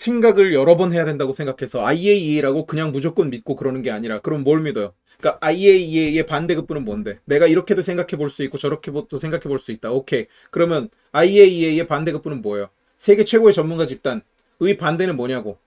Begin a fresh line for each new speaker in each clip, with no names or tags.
생각을 여러 번 해야 된다고 생각해서 IAEA라고 그냥 무조건 믿고 그러는 게 아니라 그럼 뭘 믿어요? 그러니까 IAEA의 반대급부는 뭔데? 내가 이렇게도 생각해 볼 수 있고 저렇게도 생각해 볼 수 있다. 오케이. 그러면 IAEA의 반대급부는 뭐예요? 세계 최고의 전문가 집단의 반대는 뭐냐고?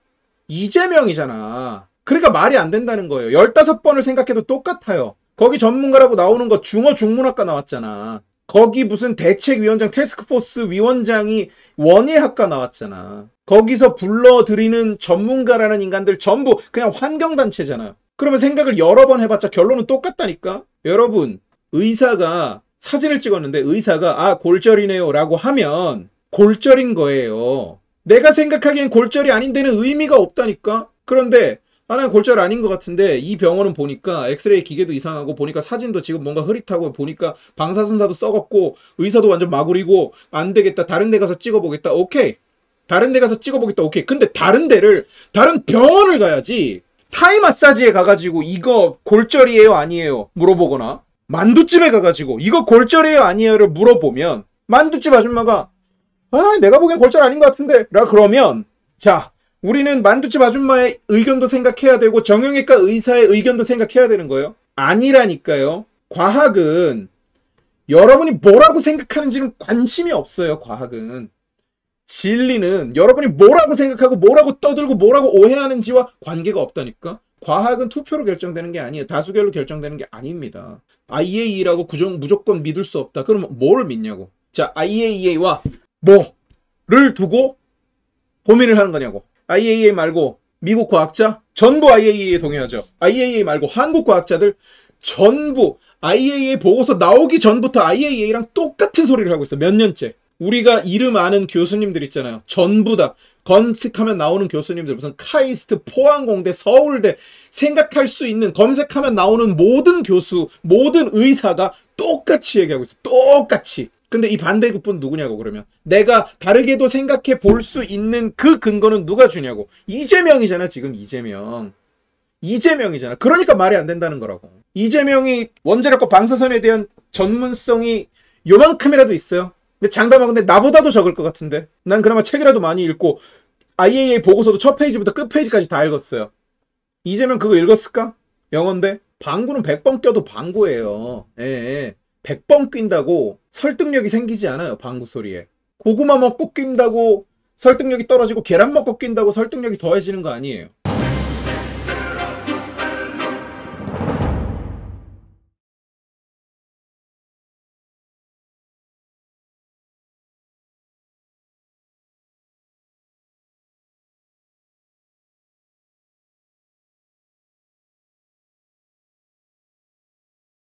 이재명이잖아. 그러니까 말이 안 된다는 거예요. 15번을 생각해도 똑같아요. 거기 전문가라고 나오는 거 중어 중문학과 나왔잖아. 거기 무슨 대책위원장 테스크포스 위원장이 원예학과 나왔잖아. 거기서 불러들이는 전문가라는 인간들 전부 그냥 환경단체잖아 그러면 생각을 여러 번 해봤자 결론은 똑같다니까? 여러분, 의사가 사진을 찍었는데 의사가 아, 골절이네요 라고 하면 골절인 거예요. 내가 생각하기엔 골절이 아닌데는 의미가 없다니까? 그런데 하나의 골절 아닌 것 같은데 이 병원은 보니까 엑스레이 기계도 이상하고 보니까 사진도 지금 뭔가 흐릿하고 보니까 방사선사도 썩었고 의사도 완전 마구리고 안 되겠다 다른 데 가서 찍어보겠다 오케이 다른 데 가서 찍어보겠다 오케이 근데 다른 데를 다른 병원을 가야지 타이 마사지에 가가지고 이거 골절이에요 아니에요 물어보거나 만두집에 가가지고 이거 골절이에요 아니에요를 물어보면 만두집 아줌마가 아 내가 보기엔 골절 아닌 것 같은데 라 그러면 자 우리는 만두집 아줌마의 의견도 생각해야 되고 정형외과 의사의 의견도 생각해야 되는 거예요. 아니라니까요. 과학은 여러분이 뭐라고 생각하는지는 관심이 없어요. 과학은. 진리는 여러분이 뭐라고 생각하고 뭐라고 떠들고 뭐라고 오해하는지와 관계가 없다니까. 과학은 투표로 결정되는 게 아니에요. 다수결로 결정되는 게 아닙니다. IAEA라고 구정, 무조건 믿을 수 없다. 그러면 뭘 믿냐고. 자, IAEA와 뭐를 두고 고민을 하는 거냐고. IAEA 말고 미국 과학자 전부 IAEA에 동의하죠. IAEA 말고 한국 과학자들 전부 IAEA 보고서 나오기 전부터 IAEA랑 똑같은 소리를 하고 있어. 몇 년째. 우리가 이름 아는 교수님들 있잖아요. 전부 다 검색하면 나오는 교수님들 무슨 카이스트, 포항공대, 서울대 생각할 수 있는 검색하면 나오는 모든 교수, 모든 의사가 똑같이 얘기하고 있어. 똑같이. 근데 이 반대급부는 누구냐고 그러면 내가 다르게도 생각해 볼 수 있는 그 근거는 누가 주냐고 이재명이잖아 지금 이재명 이재명이잖아 그러니까 말이 안 된다는 거라고 이재명이 원자력과 방사선에 대한 전문성이 요만큼이라도 있어요 근데 장담하 고 근데 나보다도 적을 것 같은데 난 그나마 책이라도 많이 읽고 IAEA 보고서도 첫 페이지부터 끝 페이지까지 다 읽었어요 이재명 그거 읽었을까? 영어인데 방구는 100번 껴도 방구예요 예, 100번 예. 낀다고 설득력이 생기지 않아요. 방구 소리에. 고구마 먹고 낀다고 설득력이 떨어지고 계란 먹고 낀다고 설득력이 더해지는 거 아니에요.